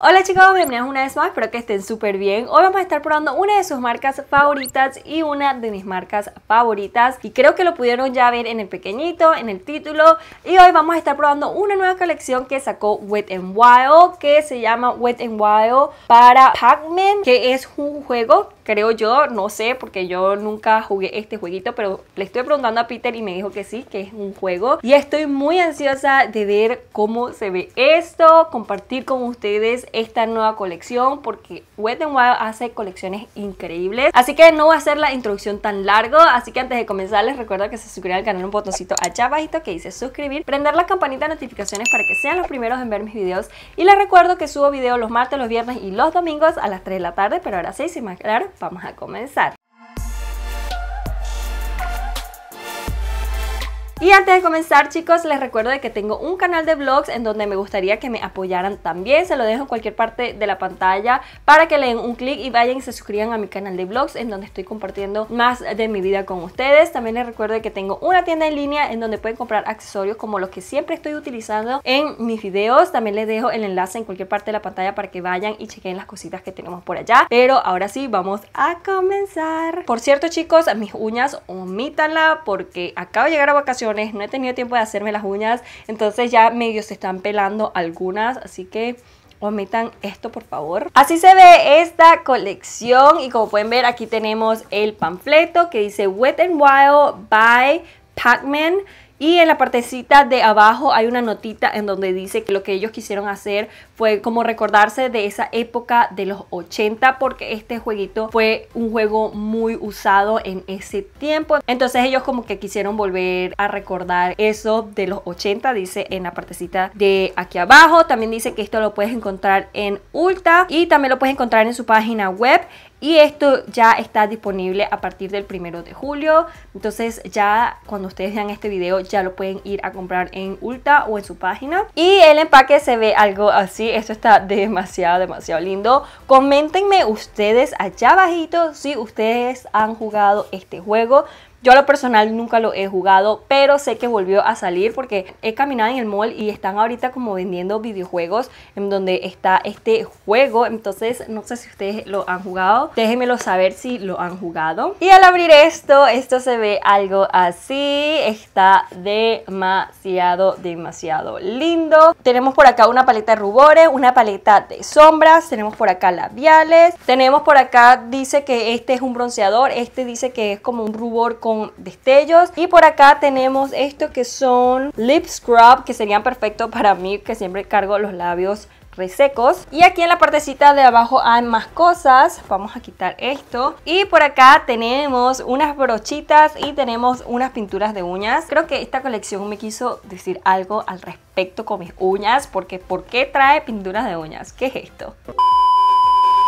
Hola chicos, bienvenidos una vez más, espero que estén súper bien. Hoy vamos a estar probando una de sus marcas favoritas y una de mis marcas favoritas. Y creo que lo pudieron ya ver en el pequeñito, en el título. Y hoy vamos a estar probando una nueva colección que sacó Wet n Wild, que se llama Wet n Wild para Pac-Man, que es un juego, creo yo, no sé, porque yo nunca jugué este jueguito, pero le estoy preguntando a Peter y me dijo que sí, que es un juego. Y estoy muy ansiosa de ver cómo se ve esto, compartir con ustedes esta nueva colección porque Wet Wild hace colecciones increíbles. Así que no voy a hacer la introducción tan largo, así que antes de comenzar les recuerdo que se suscriban al canal un botoncito allá abajito que dice suscribir, prender la campanita de notificaciones para que sean los primeros en ver mis videos y les recuerdo que subo videos los martes, los viernes y los domingos a las 3 de la tarde, pero ahora sí, sin más claro, vamos a comenzar. Y antes de comenzar chicos, les recuerdo que tengo un canal de vlogs en donde me gustaría que me apoyaran también. Se lo dejo en cualquier parte de la pantalla para que le den un clic y vayan y se suscriban a mi canal de vlogs en donde estoy compartiendo más de mi vida con ustedes. También les recuerdo que tengo una tienda en línea en donde pueden comprar accesorios como los que siempre estoy utilizando en mis videos. También les dejo el enlace en cualquier parte de la pantalla para que vayan y chequen las cositas que tenemos por allá. Pero ahora sí, vamos a comenzar. Por cierto chicos, mis uñas omítanla porque acabo de llegar a vacaciones no he tenido tiempo de hacerme las uñas, entonces ya medio se están pelando algunas, así que omitan esto por favor. Así se ve esta colección y como pueden ver aquí tenemos el panfleto que dice Wet n Wild by Pac-Man y en la partecita de abajo hay una notita en donde dice que lo que ellos quisieron hacer fue como recordarse de esa época de los 80 porque este jueguito fue un juego muy usado en ese tiempo. Entonces ellos como que quisieron volver a recordar eso de los 80, dice en la partecita de aquí abajo. También dice que esto lo puedes encontrar en Ulta y también lo puedes encontrar en su página web. Y esto ya está disponible a partir del primero de julio. Entonces ya cuando ustedes vean este video ya lo pueden ir a comprar en Ulta o en su página. Y el empaque se ve algo así. Esto está demasiado, demasiado lindo. Coméntenme ustedes allá abajito si ustedes han jugado este juego. Yo a lo personal nunca lo he jugado, pero sé que volvió a salir porque he caminado en el mall y están ahorita como vendiendo videojuegos en donde está este juego. Entonces no sé si ustedes lo han jugado. Déjenmelo saber si lo han jugado. Y al abrir esto, esto se ve algo así. Está demasiado, demasiado lindo. Tenemos por acá una paleta de rubores, una paleta de sombras. Tenemos por acá labiales. Tenemos por acá, dice que este es un bronceador. Este dice que es como un rubor con destellos. Y por acá tenemos esto que son lip scrub, que serían perfecto para mí, que siempre cargo los labios resecos. Y aquí en la partecita de abajo hay más cosas. Vamos a quitar esto. Y por acá tenemos unas brochitas y tenemos unas pinturas de uñas. Creo que esta colección me quiso decir algo al respecto con mis uñas. Porque ¿por qué trae pinturas de uñas? ¿Qué es esto?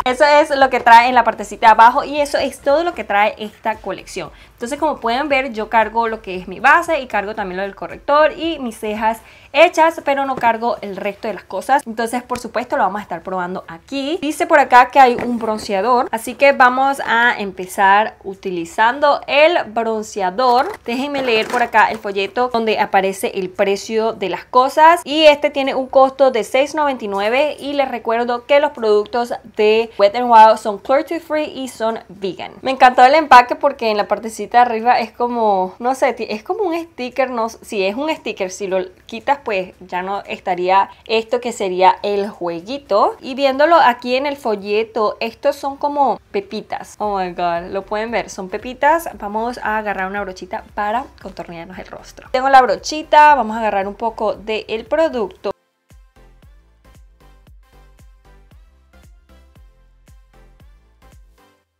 Eso es lo que trae en la partecita de abajo y eso es todo lo que trae esta colección. Entonces como pueden ver yo cargo lo que es mi base y cargo también lo del corrector y mis cejas hechas, pero no cargo el resto de las cosas. Entonces, por supuesto, lo vamos a estar probando aquí. Dice por acá que hay un bronceador, así que vamos a empezar utilizando el bronceador. Déjenme leer por acá el folleto donde aparece el precio de las cosas y este tiene un costo de $6.99 y les recuerdo que los productos de Wet n Wild son cruelty free y son vegan. Me encantó el empaque porque en la partecita arriba es como, no sé, es como un sticker, no, si es un sticker, si lo quitas pues ya no estaría esto que sería el jueguito. Y viéndolo aquí en el folleto, estos son como pepitas. Oh my god, lo pueden ver, son pepitas. Vamos a agarrar una brochita para contornearnos el rostro. Tengo la brochita, vamos a agarrar un poco del producto.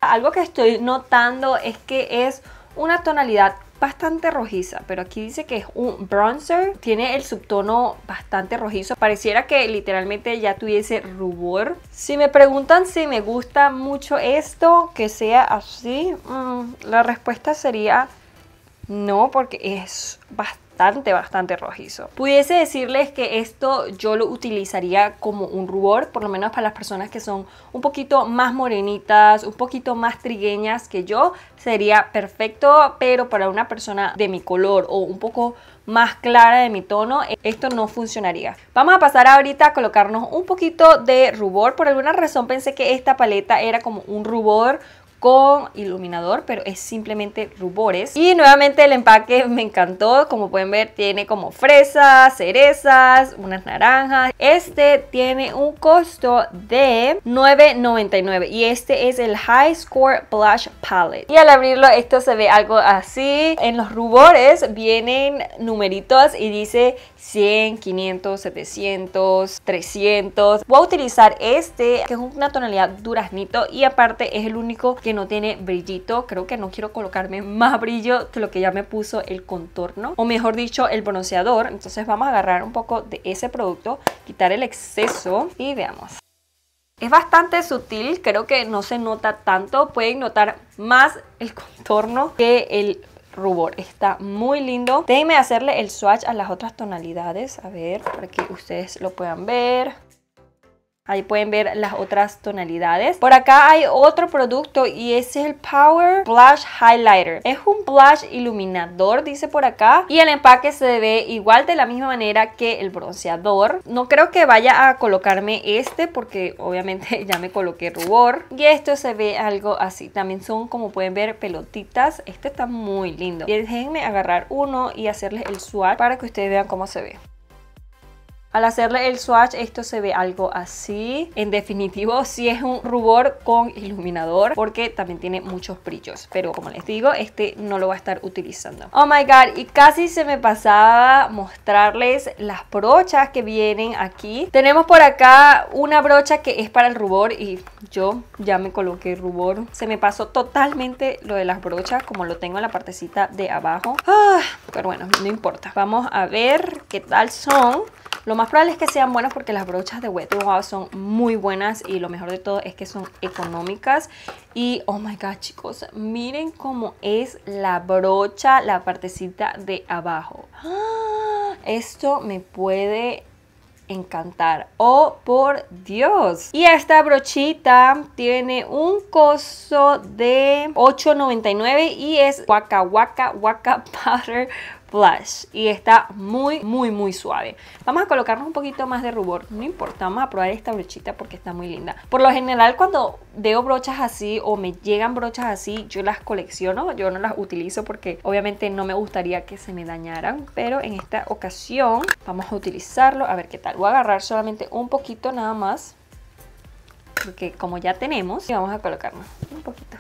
Algo que estoy notando es que es una tonalidad bastante rojiza, pero aquí dice que es un bronzer, tiene el subtono bastante rojizo, pareciera que literalmente ya tuviese rubor. Si me preguntan si me gusta mucho esto, que sea así, mm, la respuesta sería no, porque es bastante bastante, rojizo. Pudiese decirles que esto yo lo utilizaría como un rubor, por lo menos para las personas que son un poquito más morenitas, un poquito más trigueñas que yo, sería perfecto, pero para una persona de mi color o un poco más clara de mi tono, esto no funcionaría. Vamos a pasar ahorita a colocarnos un poquito de rubor. Por alguna razón pensé que esta paleta era como un rubor, con iluminador, pero es simplemente rubores. Y nuevamente el empaque me encantó, como pueden ver tiene como fresas, cerezas, unas naranjas. Este tiene un costo de $9.99 y este es el High Score Blush Palette. Y al abrirlo esto se ve algo así. En los rubores vienen numeritos y dice 100, 500, 700, 300. Voy a utilizar este, que es una tonalidad duraznito y aparte es el único que no tiene brillito. Creo que no quiero colocarme más brillo que lo que ya me puso el contorno, o mejor dicho, el bronceador. Entonces vamos a agarrar un poco de ese producto, quitar el exceso y veamos. Es bastante sutil, creo que no se nota tanto, pueden notar más el contorno que el rubor. Está muy lindo. Déjenme hacerle el swatch a las otras tonalidades. A ver, para que ustedes lo puedan ver. Ahí pueden ver las otras tonalidades. Por acá hay otro producto y ese es el Power Blush Highlighter. Es un blush iluminador, dice por acá. Y el empaque se ve igual de la misma manera que el bronceador. No creo que vaya a colocarme este porque obviamente ya me coloqué rubor. Y esto se ve algo así. También son, como pueden ver, pelotitas. Este está muy lindo. Déjenme agarrar uno y hacerles el swatch para que ustedes vean cómo se ve. Al hacerle el swatch esto se ve algo así. En definitivo sí es un rubor con iluminador porque también tiene muchos brillos. Pero como les digo, este no lo va a estar utilizando. Oh my god, y casi se me pasaba mostrarles las brochas que vienen aquí. Tenemos por acá una brocha que es para el rubor y yo ya me coloqué rubor. Se me pasó totalmente lo de las brochas como lo tengo en la partecita de abajo. Ah, pero bueno, no importa. Vamos a ver qué tal son. Lo más probable es que sean buenas porque las brochas de Wet n Wild son muy buenas y lo mejor de todo es que son económicas. Y oh my god chicos, miren cómo es la brocha, la partecita de abajo. Esto me puede encantar. ¡Oh, por Dios! Y esta brochita tiene un costo de $8.99 y es Waka Waka Waka Powder y está muy, muy, muy suave. Vamos a colocarnos un poquito más de rubor, no importa, vamos a probar esta brochita porque está muy linda. Por lo general cuando veo brochas así o me llegan brochas así, yo las colecciono, yo no las utilizo porque obviamente no me gustaría que se me dañaran, pero en esta ocasión vamos a utilizarlo, a ver qué tal. Voy a agarrar solamente un poquito nada más, porque como ya tenemos, y vamos a colocarnos un poquito.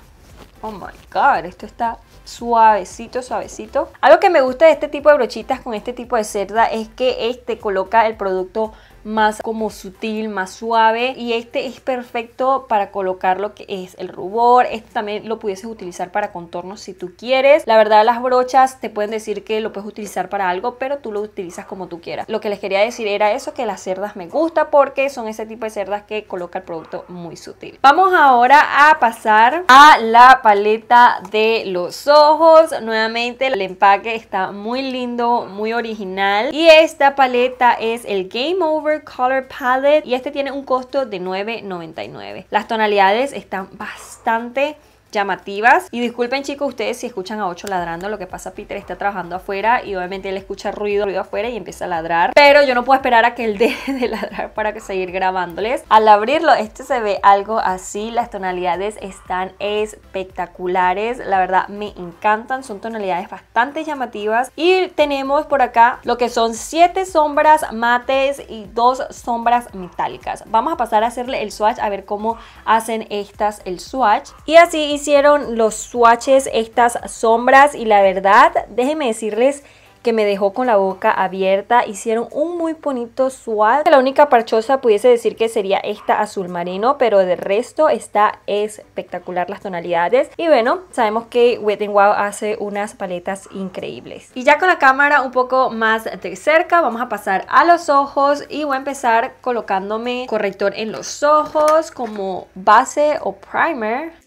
Oh my god, esto está suavecito, suavecito. Algo que me gusta de este tipo de brochitas con este tipo de cerda es que este coloca el producto más como sutil, más suave y este es perfecto para colocar lo que es el rubor, este también lo pudieses utilizar para contornos si tú quieres, la verdad las brochas te pueden decir que lo puedes utilizar para algo pero tú lo utilizas como tú quieras, lo que les quería decir era eso que las cerdas me gusta porque son ese tipo de cerdas que coloca el producto muy sutil, vamos ahora a pasar a la paleta de los ojos, nuevamente el empaque está muy lindo, muy original y esta paleta es el Game Over Color Palette y este tiene un costo de $9.99. Las tonalidades están bastante llamativas. Y disculpen chicos ustedes si escuchan a 8 ladrando, lo que pasa Peter está trabajando afuera y obviamente él escucha ruido, ruido afuera y empieza a ladrar. Pero yo no puedo esperar a que él deje de ladrar para que seguir grabándoles. Al abrirlo este se ve algo así, las tonalidades están espectaculares, la verdad me encantan, son tonalidades bastante llamativas. Y tenemos por acá lo que son 7 sombras mates y 2 sombras metálicas. Vamos a pasar a hacerle el swatch a ver cómo hacen estas el swatch. Y así hicieron los swatches, estas sombras y la verdad, déjenme decirles que me dejó con la boca abierta. Hicieron un muy bonito swatch. La única parchosa pudiese decir que sería esta azul marino, pero de resto está espectacular las tonalidades. Y bueno, sabemos que Wet n Wild hace unas paletas increíbles. Y ya con la cámara un poco más de cerca, vamos a pasar a los ojos y voy a empezar colocándome corrector en los ojos como base o primer.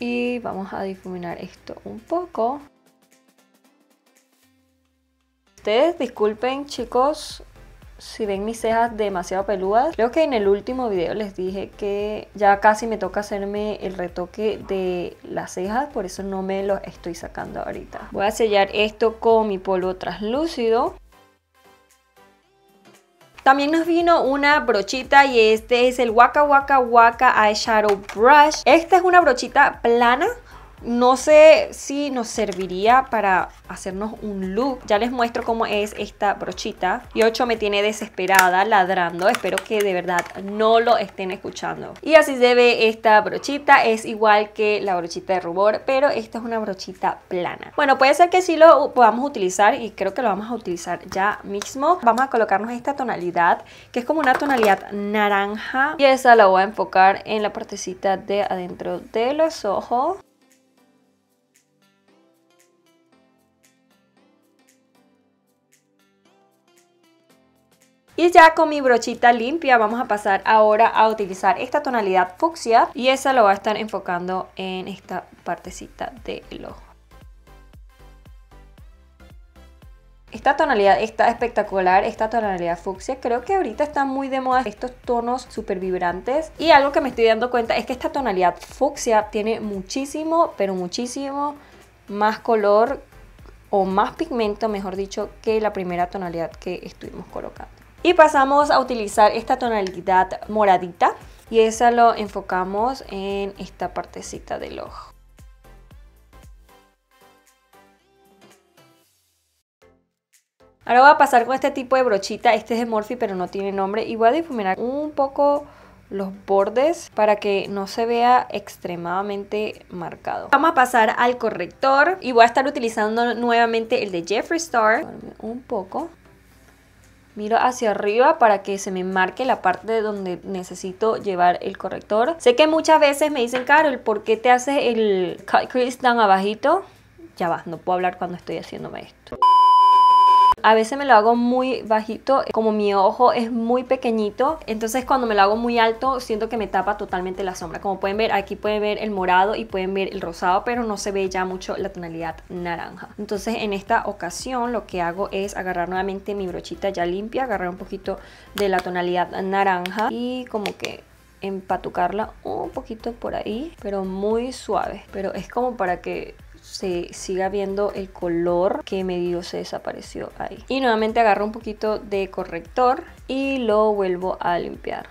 y vamos a difuminar esto un poco. Ustedes disculpen chicos si ven mis cejas demasiado peludas. Creo que en el último video les dije que ya casi me toca hacerme el retoque de las cejas, por eso no me los estoy sacando ahorita. Voy a sellar esto con mi polvo translúcido. También nos vino una brochita y este es el Waka Waka Waka Eyeshadow Brush. Esta es una brochita plana no sé si nos serviría para hacernos un look. Ya les muestro cómo es esta brochita. Y Ocho me tiene desesperada ladrando. Espero que de verdad no lo estén escuchando. Y así se ve esta brochita. Es igual que la brochita de rubor, pero esta es una brochita plana. Bueno, puede ser que sí lo podamos utilizar y creo que lo vamos a utilizar ya mismo. Vamos a colocarnos esta tonalidad, que es como una tonalidad naranja. Y esa la voy a enfocar en la partecita de adentro de los ojos. Y ya con mi brochita limpia vamos a pasar ahora a utilizar esta tonalidad fucsia y esa lo va a estar enfocando en esta partecita del ojo. Esta tonalidad está espectacular, esta tonalidad fucsia. Creo que ahorita está muy de moda estos tonos súper vibrantes. Y algo que me estoy dando cuenta es que esta tonalidad fucsia tiene muchísimo, pero muchísimo más color o más pigmento, mejor dicho, que la primera tonalidad que estuvimos colocando. Y pasamos a utilizar esta tonalidad moradita y esa lo enfocamos en esta partecita del ojo. Ahora voy a pasar con este tipo de brochita, este es de Morphe pero no tiene nombre y voy a difuminar un poco los bordes para que no se vea extremadamente marcado. Vamos a pasar al corrector y voy a estar utilizando nuevamente el de Jeffree Star. Un poco. Miro hacia arriba para que se me marque la parte donde necesito llevar el corrector. Sé que muchas veces me dicen, Carol, ¿por qué te haces el cut crease tan abajito? Ya va, no puedo hablar cuando estoy haciéndome esto. A veces me lo hago muy bajito, eh, como mi ojo es muy pequeñito, entonces cuando me lo hago muy alto siento que me tapa totalmente la sombra. Como pueden ver, aquí pueden ver el morado y pueden ver el rosado, pero no se ve ya mucho la tonalidad naranja. Entonces en esta ocasión lo que hago es agarrar nuevamente mi brochita ya limpia, agarrar un poquito de la tonalidad naranja y como que empatucarla un poquito por ahí, pero muy suave. Pero es como para que se siga viendo el color que medio se desapareció ahí. Y nuevamente agarro un poquito de corrector y lo vuelvo a limpiar.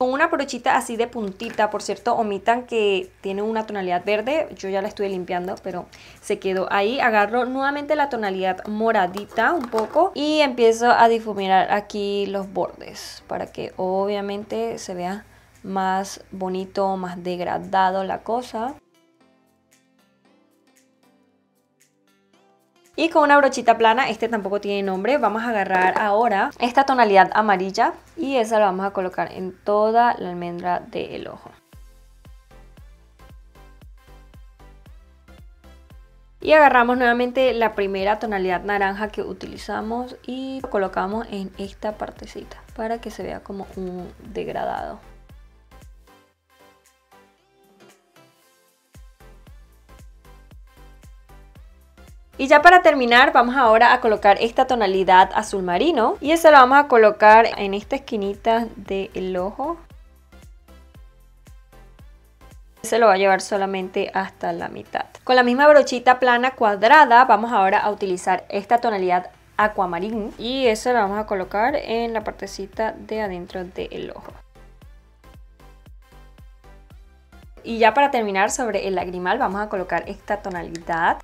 Con una brochita así de puntita, por cierto, omitan que tiene una tonalidad verde. Yo ya la estuve limpiando, pero se quedó ahí. Agarro nuevamente la tonalidad moradita un poco y empiezo a difuminar aquí los bordes para que obviamente se vea más bonito, más degradado la cosa. Y con una brochita plana, este tampoco tiene nombre, vamos a agarrar ahora esta tonalidad amarilla y esa la vamos a colocar en toda la almendra del ojo. Y agarramos nuevamente la primera tonalidad naranja que utilizamos y colocamos en esta partecita para que se vea como un degradado. Y ya para terminar vamos ahora a colocar esta tonalidad azul marino y eso lo vamos a colocar en esta esquinita del ojo. Se lo va a llevar solamente hasta la mitad. Con la misma brochita plana cuadrada vamos ahora a utilizar esta tonalidad aquamarín y eso lo vamos a colocar en la partecita de adentro del ojo. Y ya para terminar sobre el lagrimal vamos a colocar esta tonalidad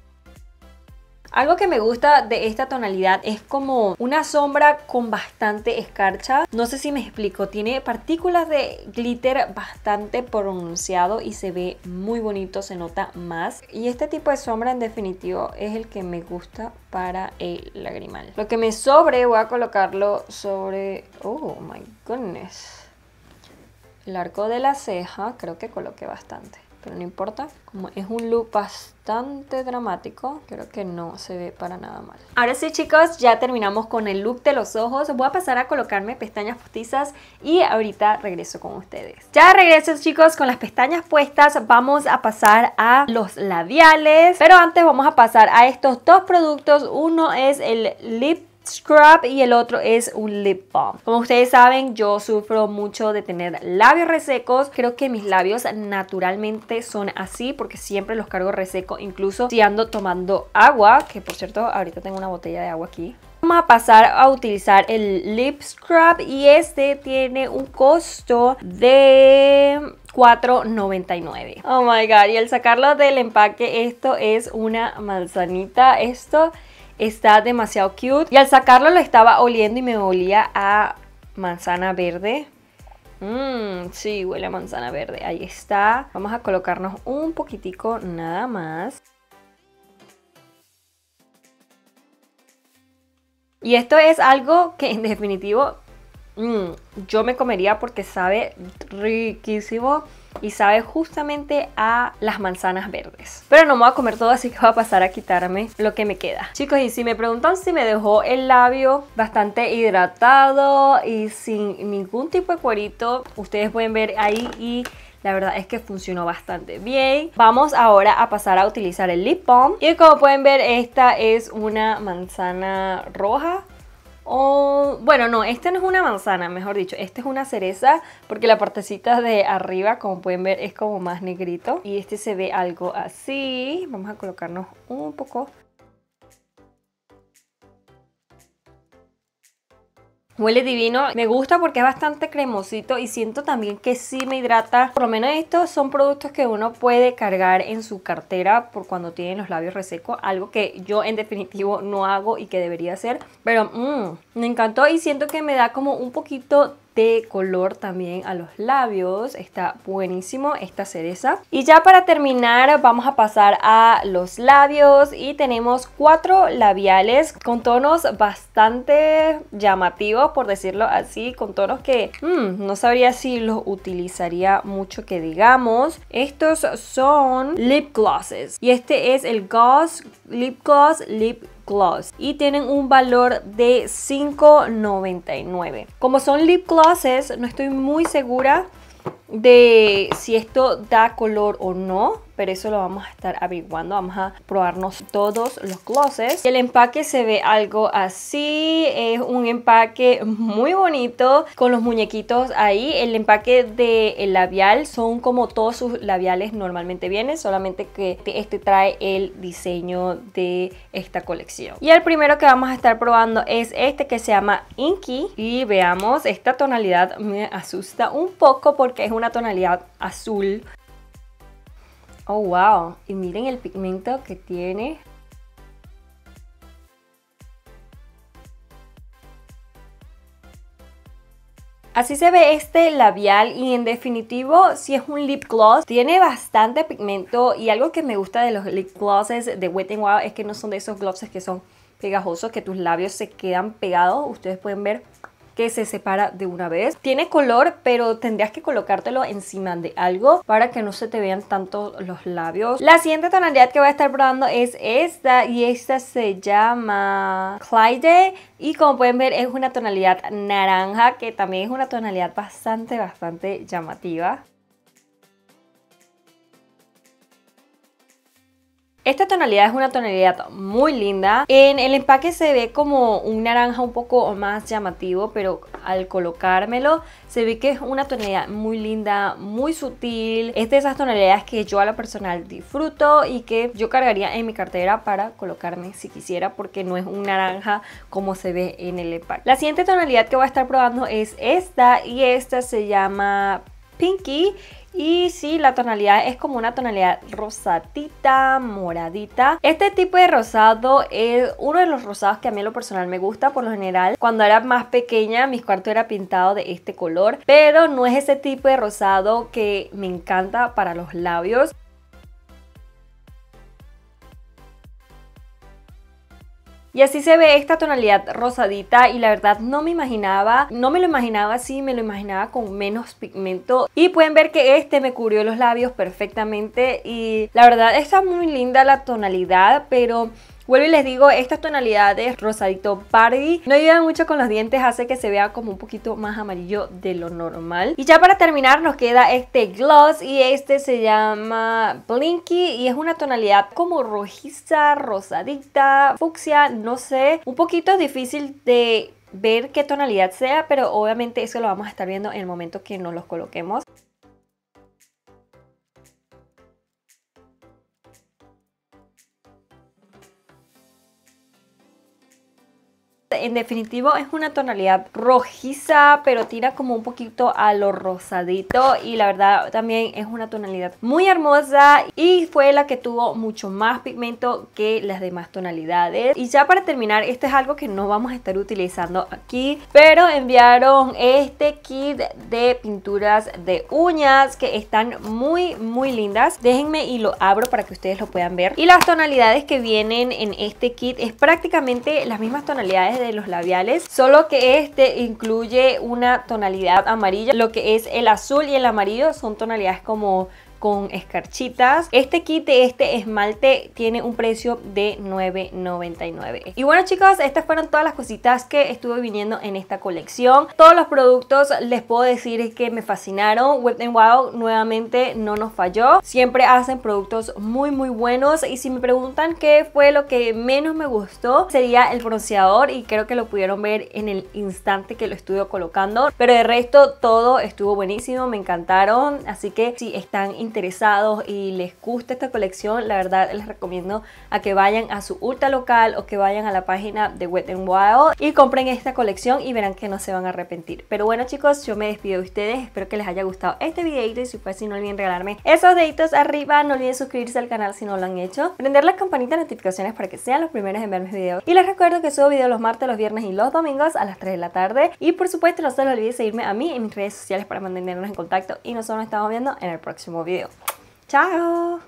algo que me gusta de esta tonalidad es como una sombra con bastante escarcha. No sé si me explico, tiene partículas de glitter bastante pronunciado y se ve muy bonito, se nota más. Y este tipo de sombra en definitivo es el que me gusta para el lagrimal. Lo que me sobre voy a colocarlo sobre... Oh my goodness. El arco de la ceja creo que coloqué bastante pero no importa. Como es un look bastante dramático, creo que no se ve para nada mal. Ahora sí chicos, ya terminamos con el look de los ojos. Voy a pasar a colocarme pestañas postizas y ahorita regreso con ustedes. Ya regreso chicos con las pestañas puestas. Vamos a pasar a los labiales. Pero antes vamos a pasar a estos dos productos. Uno es el Lip scrub y el otro es un lip balm. Como ustedes saben, yo sufro mucho de tener labios resecos. Creo que mis labios naturalmente son así porque siempre los cargo reseco, incluso si ando tomando agua, que por cierto, ahorita tengo una botella de agua aquí. Vamos a pasar a utilizar el lip scrub y este tiene un costo de... 4.99. Oh my god, y al sacarlo del empaque esto es una manzanita. Esto Está demasiado cute. Y al sacarlo lo estaba oliendo y me olía a manzana verde. Mmm, sí, huele a manzana verde. Ahí está. Vamos a colocarnos un poquitico nada más. Y esto es algo que en definitivo mm, yo me comería porque sabe riquísimo y sabe justamente a las manzanas verdes. Pero no me voy a comer todo, así que voy a pasar a quitarme lo que me queda. Chicos, y si me preguntan si me dejó el labio bastante hidratado y sin ningún tipo de cuerito, ustedes pueden ver ahí y... La verdad es que funcionó bastante bien. Vamos ahora a pasar a utilizar el lip balm. Y como pueden ver, esta es una manzana roja Oh, bueno, no, esta no es una manzana, mejor dicho, esta es una cereza porque la partecita de arriba, como pueden ver, es como más negrito y este se ve algo así. Vamos a colocarnos un poco Huele divino, me gusta porque es bastante cremosito y siento también que sí me hidrata. Por lo menos estos son productos que uno puede cargar en su cartera por cuando tienen los labios resecos, algo que yo en definitivo no hago y que debería hacer. Pero mmm, me encantó y siento que me da como un poquito de color también a los labios. Está buenísimo esta cereza. Y ya para terminar vamos a pasar a los labios y tenemos cuatro labiales con tonos bastante llamativos, por decirlo así, con tonos que mm, no sabría si los utilizaría mucho que digamos. Estos son lip glosses y este es el gloss Lip Gloss Lip gloss y tienen un valor de $5.99. Como son lip glosses, no estoy muy segura de si esto da color o no pero eso lo vamos a estar averiguando. Vamos a probarnos todos los glosses El empaque se ve algo así. Es un empaque muy bonito con los muñequitos ahí. El empaque del de labial son como todos sus labiales normalmente vienen, solamente que este trae el diseño de esta colección. Y el primero que vamos a estar probando es este que se llama Inky. Y veamos, esta tonalidad me asusta un poco porque es una tonalidad azul Oh, wow. Y miren el pigmento que tiene. Así se ve este labial y en definitivo si es un lip gloss. Tiene bastante pigmento y algo que me gusta de los lip glosses de Wet n Wild es que no son de esos glosses que son pegajosos, que tus labios se quedan pegados. Ustedes pueden ver que se separa de una vez. Tiene color, pero tendrías que colocártelo encima de algo para que no se te vean tanto los labios. La siguiente tonalidad que voy a estar probando es esta y esta se llama Clyde y como pueden ver es una tonalidad naranja que también es una tonalidad bastante, bastante llamativa. Esta tonalidad es una tonalidad muy linda. En el empaque se ve como un naranja un poco más llamativo, pero al colocármelo se ve que es una tonalidad muy linda, muy sutil. Es de esas tonalidades que yo a lo personal disfruto y que yo cargaría en mi cartera para colocarme si quisiera porque no es un naranja como se ve en el empaque. La siguiente tonalidad que voy a estar probando es esta y esta se llama Pinky y sí, la tonalidad es como una tonalidad rosatita, moradita. Este tipo de rosado es uno de los rosados que a mí en lo personal me gusta. Por lo general, cuando era más pequeña, Mi cuartos era pintado de este color. Pero no es ese tipo de rosado que me encanta para los labios. Y así se ve esta tonalidad rosadita y la verdad no me imaginaba, no me lo imaginaba así, me lo imaginaba con menos pigmento. Y pueden ver que este me cubrió los labios perfectamente y la verdad está muy linda la tonalidad, pero... Vuelvo y les digo, estas tonalidades rosadito party no ayuda mucho con los dientes, hace que se vea como un poquito más amarillo de lo normal. Y ya para terminar nos queda este gloss y este se llama Blinky y es una tonalidad como rojiza, rosadita, fucsia, no sé. Un poquito difícil de ver qué tonalidad sea, pero obviamente eso lo vamos a estar viendo en el momento que nos los coloquemos. en definitivo es una tonalidad rojiza, pero tira como un poquito a lo rosadito y la verdad también es una tonalidad muy hermosa y fue la que tuvo mucho más pigmento que las demás tonalidades. Y ya para terminar, este es algo que no vamos a estar utilizando aquí, pero enviaron este kit de pinturas de uñas que están muy, muy lindas. Déjenme y lo abro para que ustedes lo puedan ver. Y las tonalidades que vienen en este kit es prácticamente las mismas tonalidades de los labiales, solo que este incluye una tonalidad amarilla, lo que es el azul y el amarillo son tonalidades como con escarchitas. Este kit este esmalte tiene un precio de $9.99. Y bueno chicos estas fueron todas las cositas que estuve viniendo en esta colección. Todos los productos les puedo decir que me fascinaron. Wet n Wow nuevamente no nos falló. Siempre hacen productos muy muy buenos y si me preguntan qué fue lo que menos me gustó sería el bronceador y creo que lo pudieron ver en el instante que lo estuve colocando. Pero de resto todo estuvo buenísimo, me encantaron. Así que si están interesados interesados y les gusta esta colección, la verdad les recomiendo a que vayan a su ultra local o que vayan a la página de Wet n Wild y compren esta colección y verán que no se van a arrepentir. Pero bueno chicos, yo me despido de ustedes, espero que les haya gustado este videito y si fue así no olviden regalarme esos deditos arriba, no olviden suscribirse al canal si no lo han hecho, prender la campanita de notificaciones para que sean los primeros en ver mis videos y les recuerdo que subo videos los martes, los viernes y los domingos a las 3 de la tarde y por supuesto no se les olvide seguirme a mí en mis redes sociales para mantenernos en contacto y nosotros nos estamos viendo en el próximo video. video. Ciao!